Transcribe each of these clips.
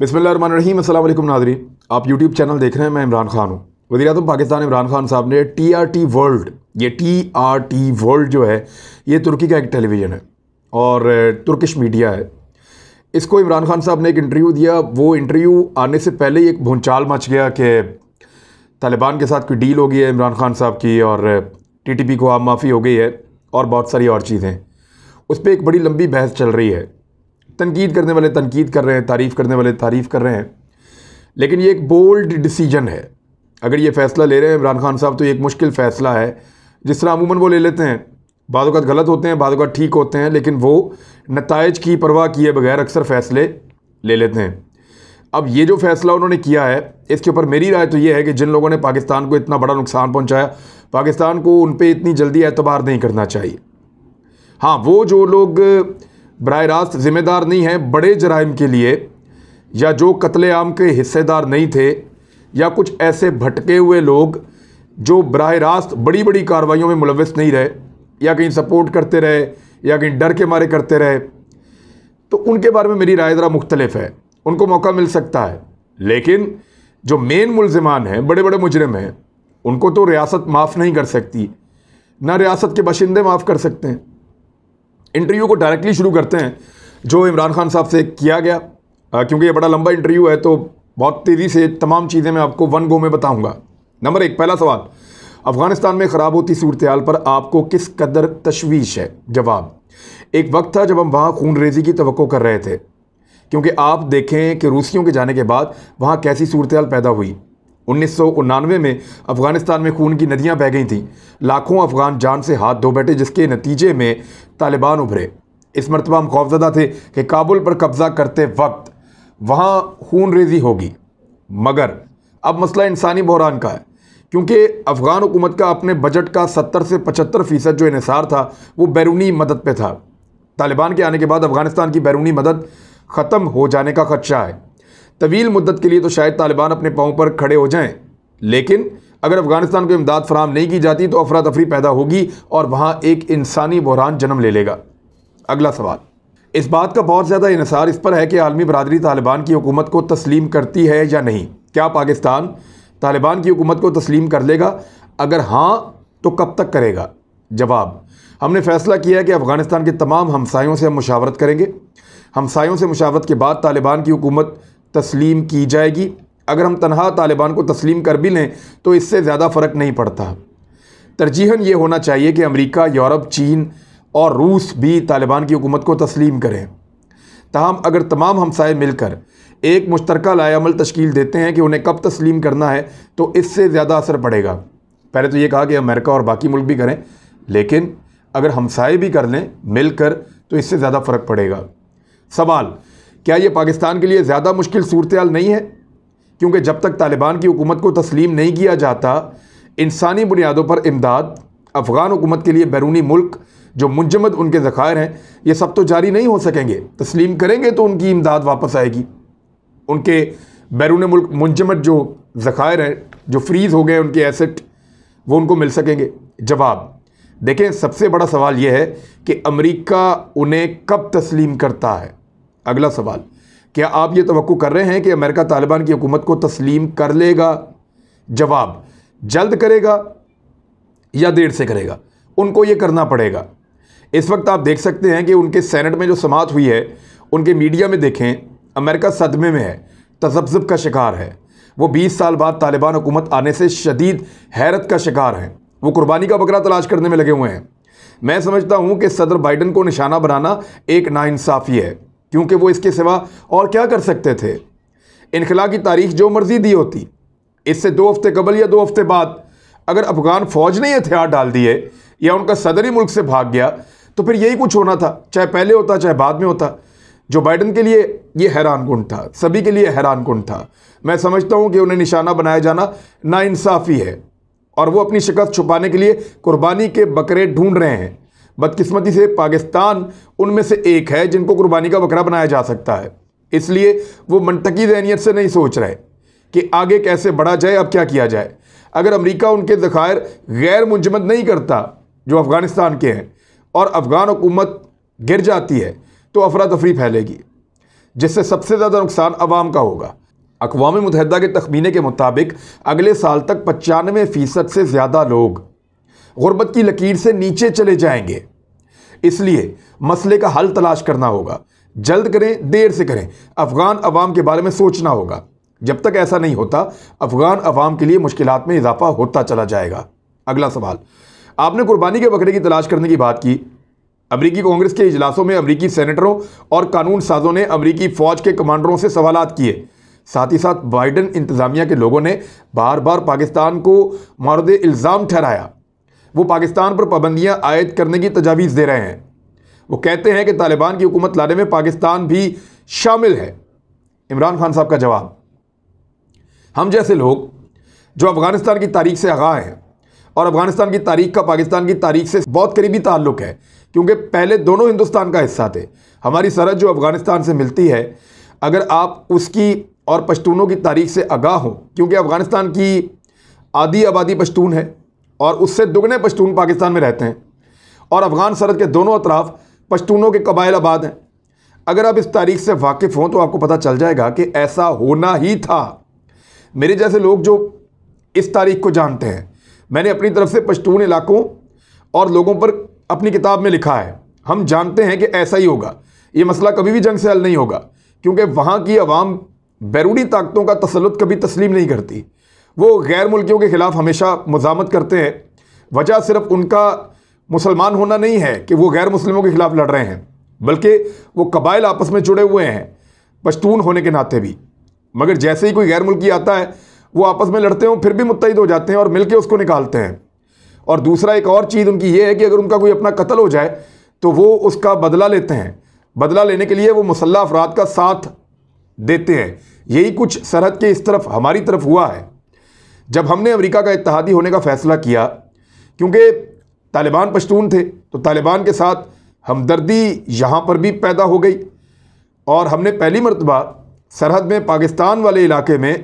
बिसमीम असल नाजरी आप यूट्यूब चैनल देख रहे हैं मैं इमरान खान हूँ वजी अजम पाकिस्तान इमरान खान साहब ने टी आर टी वर्ल्ड ये टी आर टी वर्ल्ड जो है ये तुर्की का एक टेलीविज़न है और तुर्किश मीडिया है इसको इमरान खान साहब ने एक इंटरव्यू दिया वो इंटरव्यू आने से पहले ही एक भूचाल मच गया कि तालिबान के साथ कोई डील हो गई है इमरान खान साहब की और टी टी पी को आम माफ़ी हो गई है और बहुत सारी और चीज़ें उस पर एक बड़ी लंबी बहस चल रही है तनकीद करने वाले तनकीद कर रहे हैं तारीफ़ करने वाले तारीफ़ कर रहे हैं लेकिन ये एक बोल्ड डिसीजन है अगर ये फ़ैसला ले रहे हैं इमरान खान साहब तो ये एक मुश्किल फ़ैसला है जिस तरह अमूमन वो ले लेते हैं बाद अवत गलत होते हैं बाद अवत ठीक होते हैं लेकिन वो नतज की परवाह किए बगैर अक्सर फ़ैसले ले लेते हैं अब ये जो फ़ैसला उन्होंने किया है इसके ऊपर मेरी राय तो ये है कि जिन लोगों ने पाकिस्तान को इतना बड़ा नुकसान पहुँचाया पाकिस्तान को उन पर इतनी जल्दी एतबार नहीं करना चाहिए हाँ वो जो लोग बर रास्त ज़िम्मेदार नहीं हैं बड़े जराइम के लिए या जो कत्ल आम के हिस्सेदार नहीं थे या कुछ ऐसे भटके हुए लोग जो बरह रास्त बड़ी बड़ी कार्रवाइयों में मुलविस नहीं रहे या कहीं सपोर्ट करते रहे या कहीं डर के मारे करते रहे तो उनके बारे में मेरी राय ज़रा मुख्तलफ है उनको मौका मिल सकता है लेकिन जो मेन मुलजमान हैं बड़े बड़े मुजरम हैं उनको तो रियासत माफ़ नहीं कर सकती ना रियासत के बाशिंदे माफ़ कर सकते हैं इंटरव्यू को डायरेक्टली शुरू करते हैं जो इमरान खान साहब से किया गया क्योंकि ये बड़ा लंबा इंटरव्यू है तो बहुत तेज़ी से तमाम चीज़ें मैं आपको वन गो में बताऊँगा नंबर एक पहला सवाल अफ़गानिस्तान में ख़राब होती सूरत हाल पर आपको किस कदर तशवीश है जवाब एक वक्त था जब हम वहाँ खून रेजी की तो कर रहे थे क्योंकि आप देखें कि रूसियों के जाने के बाद वहाँ कैसी सूरत पैदा हुई उन्नीस में अफगानिस्तान में खून की नदियां बह गई थीं लाखों अफगान जान से हाथ धो बैठे जिसके नतीजे में तालिबान उभरे इस मरतबा हम खौफजदा थे कि काबुल पर कब्ज़ा करते वक्त वहाँ खून रेजी होगी मगर अब मसला इंसानी बहरान का है क्योंकि अफ़गान हुकूमत का अपने बजट का 70 से 75 फ़ीसद जो इसार था वो बैरूनी मदद पे था तालिबान के आने के बाद अफ़गानिस्तान की बैरूनी मदद ख़त्म हो जाने का खदशा है तवील मुद्दत के लिए तो शायद तालिबान अपने पाँव पर खड़े हो जाएँ लेकिन अगर अफगानिस्तान को इमदाद फराम नहीं की जाती तो अफरा तफरी पैदा होगी और वहाँ एक इंसानी बहरान जन्म ले लेगा अगला सवाल इस बात का बहुत ज़्यादा इसार इस पर है कि आलमी बरदरी तालिबान की हुकूमत को तस्लीम करती है या नहीं क्या पाकिस्तान तालिबान की हुकूमत को तस्लीम कर लेगा अगर हाँ तो कब तक करेगा जवाब हमने फैसला किया है कि अफ़गानिस्तान के तमाम हमसायों से हम मुशावरत करेंगे हमसायों से मुशावरत के बाद तालिबान की हुकूमत तस्लीम की जाएगी अगर हम तनहा तालिबान को तस्लीम कर भी लें तो इससे ज़्यादा फ़र्क नहीं पड़ता तरजीहन ये होना चाहिए कि अमरीका यूरोप चीन और रूस भी तालिबान की हुकूमत को तस्लीम करें तहम अगर तमाम हमसाए मिलकर एक मुश्तरक लायामल तश्ील देते हैं कि उन्हें कब तस्लीम करना है तो इससे ज़्यादा असर पड़ेगा पहले तो ये कहा कि अमेरिका और बाकी मुल्क भी करें लेकिन अगर हमसाए भी कर लें मिलकर तो इससे ज़्यादा फ़र्क पड़ेगा सवाल क्या ये पाकिस्तान के लिए ज़्यादा मुश्किल सूरत नहीं है क्योंकि जब तक तालिबान की हुकूमत को तस्लीम नहीं किया जाता इंसानी बुनियादों पर इमदाद अफ़गान हुकूमत के लिए बैरूनी मुल्क जो मुंजमद उनके ज़खायर हैं ये सब तो जारी नहीं हो सकेंगे तस्लीम करेंगे तो उनकी इमदाद वापस आएगी उनके बैरून मुल्क मुंजमद जो ज़खायर हैं जो फ्रीज़ हो गए उनके एसेट वो उनको मिल सकेंगे जवाब देखें सबसे बड़ा सवाल यह है कि अमरीका उन्हें कब तस्लीम करता है अगला सवाल क्या आप ये तो कर रहे हैं कि अमेरिका तालिबान की हुकूमत को तस्लीम कर लेगा जवाब जल्द करेगा या देर से करेगा उनको ये करना पड़ेगा इस वक्त आप देख सकते हैं कि उनके सेनेट में जो समात हुई है उनके मीडिया में देखें अमेरिका सदमे में है तजब्जब का शिकार है वो 20 साल बाद तालिबान हुकूमत आने से शदीद हैरत का शिकार हैं वो कुर्बानी का बकरा तलाश करने में लगे हुए हैं मैं समझता हूँ कि सदर बाइडन को निशाना बनाना एक नाानसाफ़ी है क्योंकि वो इसके सिवा और क्या कर सकते थे इनखला की तारीख जो मर्जी दी होती इससे दो हफ्ते कबल या दो हफ्ते बाद अगर अफगान फ़ौज ने हथियार डाल दिए या उनका सदरी मुल्क से भाग गया तो फिर यही कुछ होना था चाहे पहले होता चाहे बाद में होता जो बाइडन के लिए ये हैरान कुंड था सभी के लिए हैरान कुंड था मैं समझता हूँ कि उन्हें निशाना बनाया जाना नाइंसाफ़ी है और वो अपनी शिकस्त छुपाने के लिए कुर्बानी के बकरे ढूंढ रहे हैं बदकिस्मती से पाकिस्तान उनमें से एक है जिनको कुर्बानी का बकरा बनाया जा सकता है इसलिए वो मनतकी जहनीत से नहीं सोच रहे कि आगे कैसे बढ़ा जाए अब क्या किया जाए अगर अमरीका उनके ज़खायर गैर मुंजमद नहीं करता जो अफ़गानिस्तान के हैं और अफ़गान हुकूमत गिर जाती है तो अफरा तफरी फैलेगी जिससे सबसे ज़्यादा नुकसान आवाम का होगा अकवा मुतहदा के तखमीने के मुताबिक अगले साल तक पचानवे फ़ीसद से ज़्यादा लोग गुर्बत की लकीर से नीचे चले जाएंगे इसलिए मसले का हल तलाश करना होगा जल्द करें देर से करें अफ़गान अवाम के बारे में सोचना होगा जब तक ऐसा नहीं होता अफ़गान अवाम के लिए मुश्किल में इजाफा होता चला जाएगा अगला सवाल आपने कुर्बानी के बकरे की तलाश करने की बात की अमरीकी कांग्रेस के इजलासों में अमरीकी सेनेटरों और कानून साजों ने अमरीकी फ़ौज के कमांडरों से सवाल किए साथ ही साथ बाइडन इंतज़ामिया के लोगों ने बार बार पाकिस्तान को मारद इल्ज़ाम ठहराया वो पाकिस्तान पर पाबंदियाँ आयद करने की तजावीज़ दे रहे हैं वो कहते हैं कि तालिबान की हुकूमत लाने में पाकिस्तान भी शामिल है इमरान खान साहब का जवाब हम जैसे लोग जो अफ़गानिस्तान की तारीख से आगाह हैं और अफ़गानिस्तान की तारीख का पाकिस्तान की तारीख से बहुत करीबी ताल्लुक़ है क्योंकि पहले दोनों हिंदुस्तान का हिस्सा थे हमारी सरहद जो अफ़गानिस्तान से मिलती है अगर आप उसकी और पश्तूनों की तारीख से आगाह हों क्योंकि अफ़गानिस्तान की आधी आबादी पश्तून है और उससे दुगने पश्तून पाकिस्तान में रहते हैं और अफ़गान सरहद के दोनों अतराफ़ पश्तूनों के कबाइल आबाद हैं अगर आप इस तारीख से वाकिफ़ हों तो आपको पता चल जाएगा कि ऐसा होना ही था मेरे जैसे लोग जो इस तारीख को जानते हैं मैंने अपनी तरफ से पश्तून इलाकों और लोगों पर अपनी किताब में लिखा है हम जानते हैं कि ऐसा ही होगा ये मसला कभी भी जंग से हल नहीं होगा क्योंकि वहाँ की आवाम बैरूनी ताकतों का तसलुत कभी तस्लीम नहीं करती वो गैर मुल्कियों के ख़िलाफ़ हमेशा मजामत करते हैं वजह सिर्फ उनका मुसलमान होना नहीं है कि वो गैर मुसलमों के ख़िलाफ़ लड़ रहे हैं बल्कि वो कबाइल आपस में जुड़े हुए हैं पश्तून होने के नाते भी मगर जैसे ही कोई गैर मुल्की आता है वो आपस में लड़ते हैं फिर भी मुतहद हो जाते हैं और के उसको निकालते हैं और दूसरा एक और चीज़ उनकी ये है कि अगर उनका कोई अपना कत्ल हो जाए तो वो उसका बदला लेते हैं बदला लेने के लिए वो मुसल्ह अफराद का साथ देते हैं यही कुछ सरहद के इस तरफ हमारी तरफ हुआ है जब हमने अमेरिका का इतिहादी होने का फ़ैसला किया क्योंकि तालिबान पश्तून थे तो तालिबान के साथ हमदर्दी यहाँ पर भी पैदा हो गई और हमने पहली मरतबा सरहद में पाकिस्तान वाले इलाके में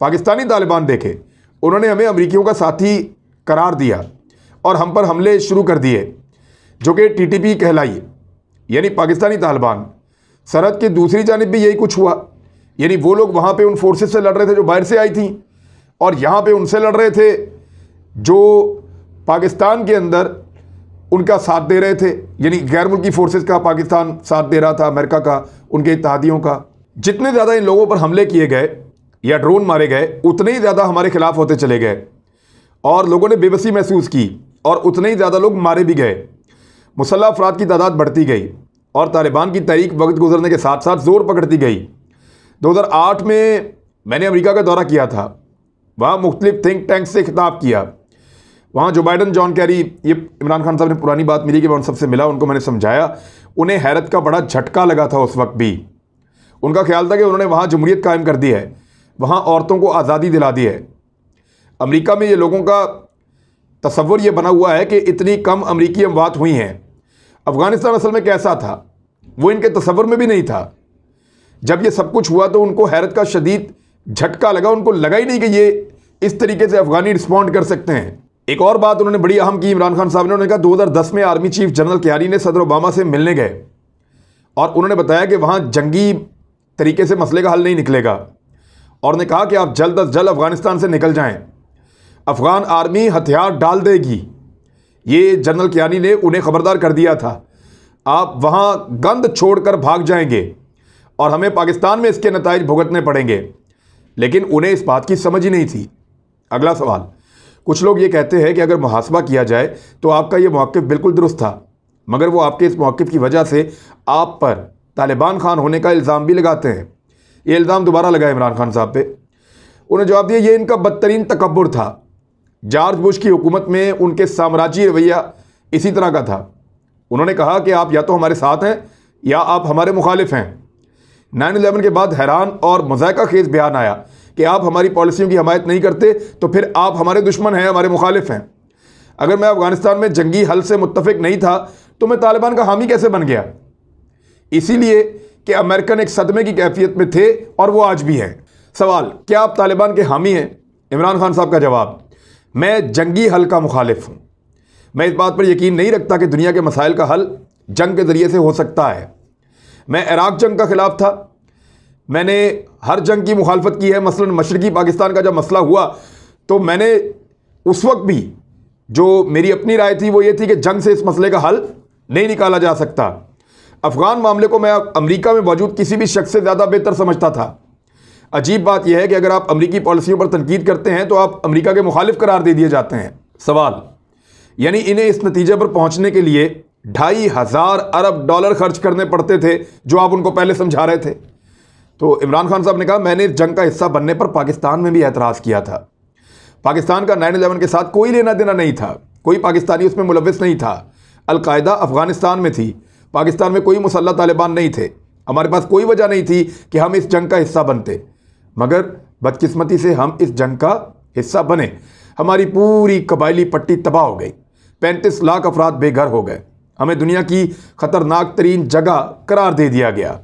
पाकिस्तानी तालिबान देखे उन्होंने हमें अमरीकियों का साथी करार दिया और हम पर हमले शुरू कर दिए जो कि टी टी पी कहलाई यानी पाकिस्तानी तालिबान सरहद की दूसरी जानब भी यही कुछ हुआ यानी वो लोग वहाँ पे उन फोर्सेस से लड़ रहे थे जो बाहर से आई थी और यहाँ पे उनसे लड़ रहे थे जो पाकिस्तान के अंदर उनका साथ दे रहे थे यानी गैर मुल्की फोर्सेज का पाकिस्तान साथ दे रहा था अमेरिका का उनके इतिहादियों का जितने ज़्यादा इन लोगों पर हमले किए गए या ड्रोन मारे गए उतने ही ज़्यादा हमारे खिलाफ होते चले गए और लोगों ने बेबसी महसूस की और उतने ही ज़्यादा लोग मारे भी गए मुसल्ह अफराद की तादाद बढ़ती गई और तालिबान की तहरीक वक्त गुजरने के साथ साथ ज़ोर पकड़ती गई 2008 में मैंने अमेरिका का दौरा किया था वहाँ मुख्तलिफ थिंक टैंक से खिताब किया वहाँ जो बाइडन जॉन कैरी ये इमरान खान साहब ने पुरानी बात मिली कि मैं उन सबसे मिला उनको मैंने समझाया उन्हें हैरत का बड़ा झटका लगा था उस वक्त भी उनका ख्याल था कि उन्होंने वहाँ जमहूरीत कायम कर दी है वहाँ औरतों को आज़ादी दिला दी है अमरीका में ये लोगों का तस्वर यह बना हुआ है कि इतनी कम अमरीकी अमवात हुई हैं अफ़गानिस्तान असल में कैसा था वो इनके तस्वुर में भी नहीं था जब ये सब कुछ हुआ तो उनको हैरत का शदीद झटका लगा उनको लगा ही नहीं कि ये इस तरीके से अफगानी रिस्पॉन्ड कर सकते हैं एक और बात उन्होंने बड़ी अहम की इमरान खान साहब ने उन्होंने कहा 2010 में आर्मी चीफ जनरल क्यारी ने सदर ओबामा से मिलने गए और उन्होंने बताया कि वहाँ जंगी तरीके से मसले का हल नहीं निकलेगा और ने कहा कि आप जल्द अज जल्द अफगानिस्तान से निकल जाएं अफगान आर्मी हथियार डाल देगी ये जनरल कियानी ने उन्हें खबरदार कर दिया था आप वहाँ गंद छोड़कर भाग जाएंगे और हमें पाकिस्तान में इसके नतज भुगतने पड़ेंगे लेकिन उन्हें इस बात की समझ ही नहीं थी अगला सवाल कुछ लोग ये कहते हैं कि अगर मुहासबा किया जाए तो आपका यह मौक़ बिल्कुल दुरुस्त था मगर वो आपके इस मौक़ की वजह से आप पर तालिबान खान होने का इल्ज़ाम भी लगाते हैं ये इल्ज़ाम दोबारा लगा इमरान खान साहब पे उन्हें जवाब दिया ये इनका बदतरीन तकबर था जॉर्ज बुश की हुकूमत में उनके साम्राज्य रवैया इसी तरह का था उन्होंने कहा कि आप या तो हमारे साथ हैं या आप हमारे मुखालिफ हैं नाइन इलेवन के बाद हैरान और मजायका खेज बयान आया कि आप हमारी पॉलिसियों की हमायत नहीं करते तो फिर आप हमारे दुश्मन हैं हमारे मुखालिफ हैं अगर मैं अफगानिस्तान में जंगी हल से मुतफिक नहीं था तो मैं तालिबान का हामी कैसे बन गया इसीलिए कि अमेरिकन एक सदमे की कैफियत में थे और वो आज भी हैं सवाल क्या आप तालिबान के हामी हैं इमरान खान साहब का जवाब मैं जंगी हल का मुखालिफ हूँ मैं इस बात पर यकीन नहीं रखता कि दुनिया के मसाइल का हल जंग के ज़रिए से हो सकता है मैं इराक जंग का खिलाफ था मैंने हर जंग की मुखालफत की है मसलन मशरक़ी पाकिस्तान का जब मसला हुआ तो मैंने उस वक्त भी जो मेरी अपनी राय थी वो ये थी कि जंग से इस मसले का हल नहीं निकाला जा सकता अफ़गान मामले को मैं अमेरिका में मौजूद किसी भी शख्स से ज़्यादा बेहतर समझता था अजीब बात यह है कि अगर आप अमरीकी पॉलिसियों पर तनकीद करते हैं तो आप अमरीका के मुखालिफ करार दे दिए जाते हैं सवाल यानी इन्हें इस नतीजे पर पहुँचने के लिए ढाई हजार अरब डॉलर खर्च करने पड़ते थे जो आप उनको पहले समझा रहे थे तो इमरान खान साहब ने कहा मैंने इस जंग का हिस्सा बनने पर पाकिस्तान में भी एतराज़ किया था पाकिस्तान का नाइन इलेवन के साथ कोई लेना देना नहीं था कोई पाकिस्तानी उसमें मुलविस नहीं था अलकायदा अफ़गानिस्तान में थी पाकिस्तान में कोई मुसल्ह तालिबान नहीं थे हमारे पास कोई वजह नहीं थी कि हम इस जंग का हिस्सा बनते मगर बदकिस्मती से हम इस जंग का हिस्सा बने हमारी पूरी कबायली पट्टी तबाह हो गई पैंतीस लाख अफराद बेघर हो गए हमें दुनिया की खतरनाक तरीन जगह करार दे दिया गया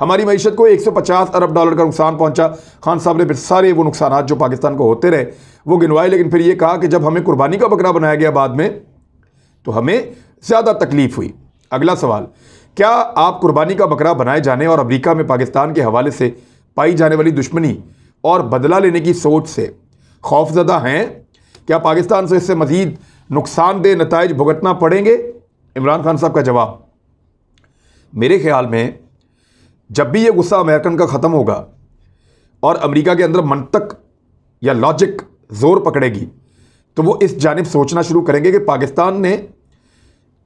हमारी मीशत को 150 अरब डॉलर का नुकसान पहुंचा खान साहब ने फिर सारे वो नुकसान जो पाकिस्तान को होते रहे वो गिनवाए लेकिन फिर ये कहा कि जब हमें कुर्बानी का बकरा बनाया गया बाद में तो हमें ज़्यादा तकलीफ हुई अगला सवाल क्या आप कुर्बानी का बकरा बनाए जाने और अमरीका में पाकिस्तान के हवाले से पाई जाने वाली दुश्मनी और बदला लेने की सोच से खौफजदा हैं क्या पाकिस्तान से इससे मज़ीद नुकसानदेह नतज भुगतना पड़ेंगे इमरान खान साहब का जवाब मेरे ख्याल में जब भी ये गुस्सा अमेरिकन का ख़त्म होगा और अमेरिका के अंदर मनतक या लॉजिक ज़ोर पकड़ेगी तो वो इस जानब सोचना शुरू करेंगे कि पाकिस्तान ने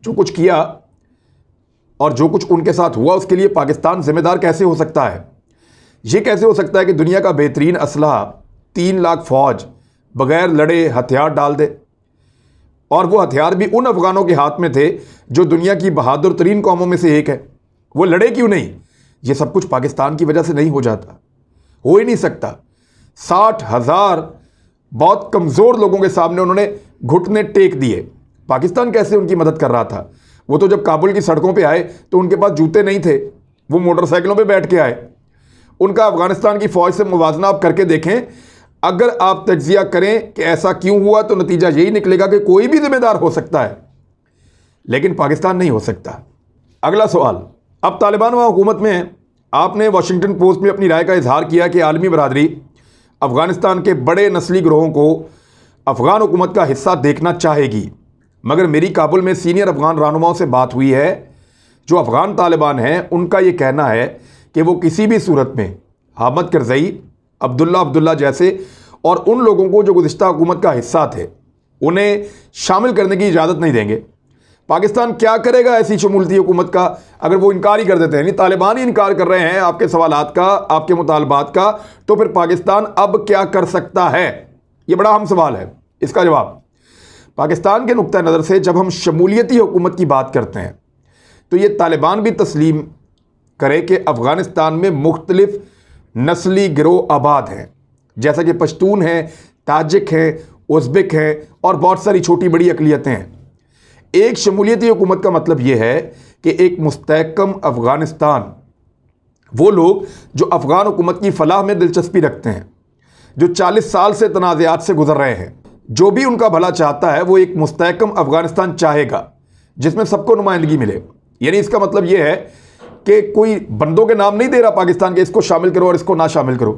जो कुछ किया और जो कुछ उनके साथ हुआ उसके लिए पाकिस्तान ज़िम्मेदार कैसे हो सकता है ये कैसे हो सकता है कि दुनिया का बेहतरीन असलाह तीन लाख फ़ौज बग़ैर लड़े हथियार डाल दे और वो हथियार भी उन अफगानों के हाथ में थे जो दुनिया की बहादुर तरीन कौमों में से एक है वो लड़े क्यों नहीं ये सब कुछ पाकिस्तान की वजह से नहीं हो जाता हो ही नहीं सकता साठ हज़ार बहुत कमज़ोर लोगों के सामने उन्होंने घुटने टेक दिए पाकिस्तान कैसे उनकी मदद कर रहा था वो तो जब काबुल की सड़कों पर आए तो उनके पास जूते नहीं थे वो मोटरसाइकिलों पर बैठ के आए उनका अफगानिस्तान की फ़ौज से मुवजना आप करके देखें अगर आप तजिया करें कि ऐसा क्यों हुआ तो नतीजा यही निकलेगा कि कोई भी जिम्मेदार हो सकता है लेकिन पाकिस्तान नहीं हो सकता अगला सवाल अब तालिबान व हुकूमत में आपने वाशिंगटन पोस्ट में अपनी राय का इजहार किया कि आलमी बरदरी अफ़गानिस्तान के बड़े नस्ली ग्रोहों को अफ़गान हुकूमत का हिस्सा देखना चाहेगी मगर मेरी काबुल में सीनियर अफ़गान रहनुमाओं से बात हुई है जो अफ़गान तालिबान हैं उनका ये कहना है कि वो किसी भी सूरत में हामद करजई अब्दुल्ला अब्दुल्ला जैसे और उन लोगों को जो गुज्तर हुकूमत का हिस्सा थे उन्हें शामिल करने की इजाज़त नहीं देंगे पाकिस्तान क्या करेगा ऐसी शमूलती हुकूमत का अगर वो इनकार ही कर देते हैं यानी तालिबान ही इनकार कर रहे हैं आपके सवाल का आपके मुतालबात का तो फिर पाकिस्तान अब क्या कर सकता है ये बड़ा अहम सवाल है इसका जवाब पाकिस्तान के नुक़ नज़र से जब हम शमूलियती हुकूमत की बात करते हैं तो ये तालिबान भी तस्लीम करे कि अफ़गानिस्तान में मुख्तलफ़ नस्ली गिरोह आबाद हैं जैसा कि पश्तून हैं ताजिक हैं उज्बिक हैं और बहुत सारी छोटी बड़ी अकलीतें हैं एक शमूलियती हुकूमत का मतलब यह है कि एक मुस्तकम अफ़गानिस्तान वो लोग जो अफ़गान हुकूमत की फलाह में दिलचस्पी रखते हैं जो 40 साल से तनाज़ात से गुजर रहे हैं जो भी उनका भला चाहता है वो एक मुस्तकम अफ़गानिस्तान चाहेगा जिसमें सबको नुमाइंदगी मिले यानी इसका मतलब ये है के कोई बंदों के नाम नहीं दे रहा पाकिस्तान के इसको शामिल करो और इसको ना शामिल करो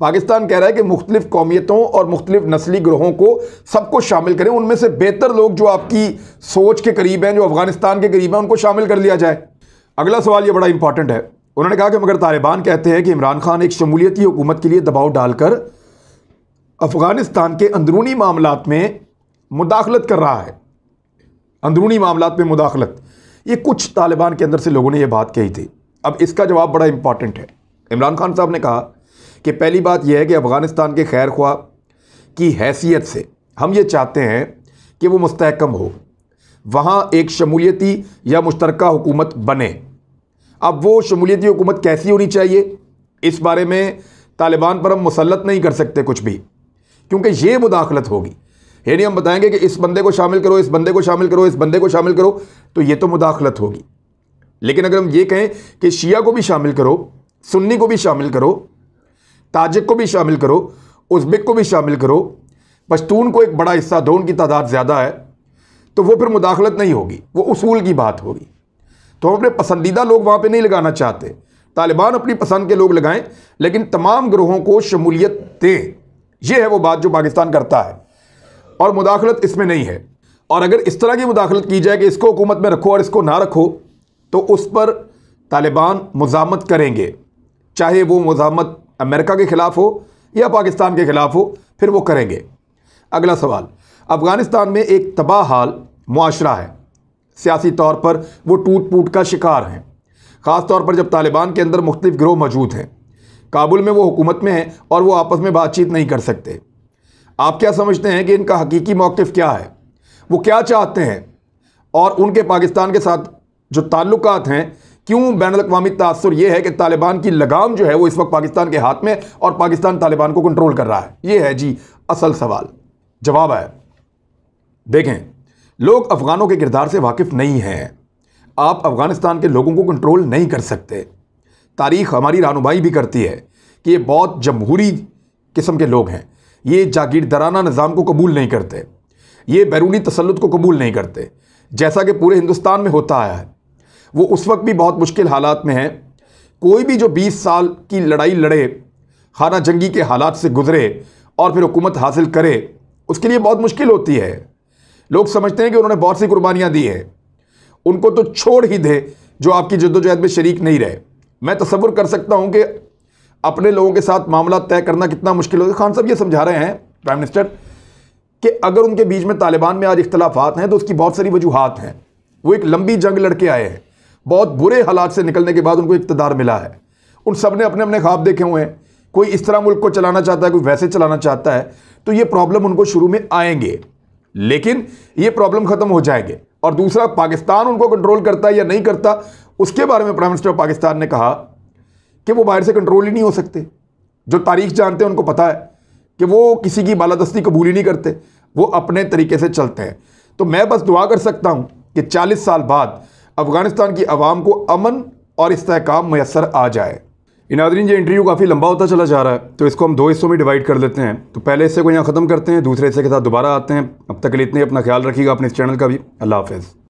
पाकिस्तान कह रहा है कि मुख्तलिफ कौमियतों और मुख्तलिफ नस्ली ग्रोहों को सबको शामिल करें उनमें से बेहतर लोग जो आपकी सोच के करीब हैं जो अफगानिस्तान के करीब हैं उनको शामिल कर लिया जाए अगला सवाल ये बड़ा इंपॉर्टेंट है उन्होंने कहा कि मगर तालिबान कहते हैं कि इमरान खान एक शमूलियती हुकूमत के लिए दबाव डालकर अफगानिस्तान के अंदरूनी मामला में मुदाखलत कर रहा है अंदरूनी मामला में मुदाखलत ये कुछ तालिबान के अंदर से लोगों ने यह बात कही थी अब इसका जवाब बड़ा इंपॉर्टेंट है इमरान खान साहब ने कहा कि पहली बात यह है कि अफ़गानिस्तान के खैर ख्वा की हैसियत से हम ये चाहते हैं कि वो मुस्तकम हो वहाँ एक शमूलियती या मुश्तरक हुकूमत बने अब वो शमूलियती हुकूमत कैसी होनी चाहिए इस बारे में तालिबान पर हम मुसलत नहीं कर सकते कुछ भी क्योंकि ये मुदाखलत होगी ये नहीं हम बताएंगे कि इस बंदे को शामिल करो इस बंदे को शामिल करो इस बंदे को शामिल करो तो ये तो मुदाखलत होगी लेकिन अगर हम ये कहें कि शिया को भी शामिल करो सुन्नी को भी शामिल करो ताजिक को भी शामिल करो उज़्बेक को भी शामिल करो पश्तून को एक बड़ा हिस्सा दो उनकी तादाद ज़्यादा है तो वो फिर मुदाखलत नहीं होगी वो उसूल की बात होगी तो हम अपने पसंदीदा लोग वहाँ पर नहीं लगाना चाहते तालिबान अपनी पसंद के लोग लगाएं लेकिन तमाम ग्रोहों को शमूलियत दें यह है वो बात जो पाकिस्तान करता है और मुदाखलत इसमें नहीं है और अगर इस तरह की मुदाखलत की जाए कि इसको हुकूमत में रखो और इसको ना रखो तो उस पर तालिबान मुजामत करेंगे चाहे वो मुजामत अमेरिका के ख़िलाफ़ हो या पाकिस्तान के ख़िलाफ़ हो फिर वो करेंगे अगला सवाल अफ़गानिस्तान में एक तबाह हाल मुआरा है सियासी तौर पर वो टूट फूट का शिकार हैं ख़ास तौर पर जब तालिबान के अंदर मुख्तलिफ ग्रोह मौजूद हैं काबुल में वो हुकूमत में हैं और वो आपस में बातचीत नहीं कर सकते आप क्या समझते हैं कि इनका हकीकी मौक़ क्या है वो क्या चाहते हैं और उनके पाकिस्तान के साथ जो ताल्लुक हैं क्यों बैन अवी तासर यह है कि तालिबान की लगाम जो है वो इस वक्त पाकिस्तान के हाथ में और पाकिस्तान तालिबान को कंट्रोल कर रहा है ये है जी असल सवाल जवाब है देखें लोग अफ़गानों के किरदार से वाकिफ़ नहीं हैं आप अफ़गानिस्तान के लोगों को कंट्रोल नहीं कर सकते तारीख हमारी रहनुमाई भी करती है कि ये बहुत जमहूरी किस्म के लोग हैं ये जागीरदाराना निज़ाम को कबूल नहीं करते ये बैरूनी तसलुत को कबूल नहीं करते जैसा कि पूरे हिंदुस्तान में होता आया है वो उस वक्त भी बहुत मुश्किल हालात में हैं कोई भी जो 20 साल की लड़ाई लड़े खाना जंगी के हालात से गुजरे और फिर हुकूमत हासिल करे उसके लिए बहुत मुश्किल होती है लोग समझते हैं कि उन्होंने बहुत सी कुर्बानियाँ दी हैं उनको तो छोड़ ही दे जो आपकी जद्दोजहद में शरीक नहीं रहे मैं तस्वुर कर सकता हूँ कि अपने लोगों के साथ मामला तय करना कितना मुश्किल होगा खान साहब ये समझा रहे हैं प्राइम मिनिस्टर कि अगर उनके बीच में तालिबान में आज इख्तलाफात हैं तो उसकी बहुत सारी वजूहत हैं वो एक लंबी जंग लड़के आए हैं बहुत बुरे हालात से निकलने के बाद उनको इकतदार मिला है उन सब ने अपने अपने ख्वाब देखे हुए हैं कोई इस तरह मुल्क को चलाना चाहता है कोई वैसे चलाना चाहता है तो ये प्रॉब्लम उनको शुरू में आएंगे लेकिन ये प्रॉब्लम ख़त्म हो जाएंगे और दूसरा पाकिस्तान उनको कंट्रोल करता है या नहीं करता उसके बारे में प्राइम मिनिस्टर ऑफ पाकिस्तान ने कहा कि वो बाहर से कंट्रोल ही नहीं हो सकते जो तारीख जानते हैं उनको पता है कि वो किसी की बालादस्ती कबूल ही नहीं करते वो अपने तरीके से चलते हैं तो मैं बस दुआ कर सकता हूँ कि 40 साल बाद अफ़गानिस्तान की आवाम को अमन और इसकाम मैसर आ जाए इनादरीन जो इंटरव्यू काफ़ी लंबा होता चला जा रहा है तो इसको हम दो हिस्सों में डिवाइड कर लेते हैं तो पहले हिस्से को यहाँ ख़त्म करते हैं दूसरे हिस्से के साथ दोबारा आते हैं अब तक के लिए इतने अपना ख्याल रखिएगा अपने इस चैनल का भी अल्लाह हाफ़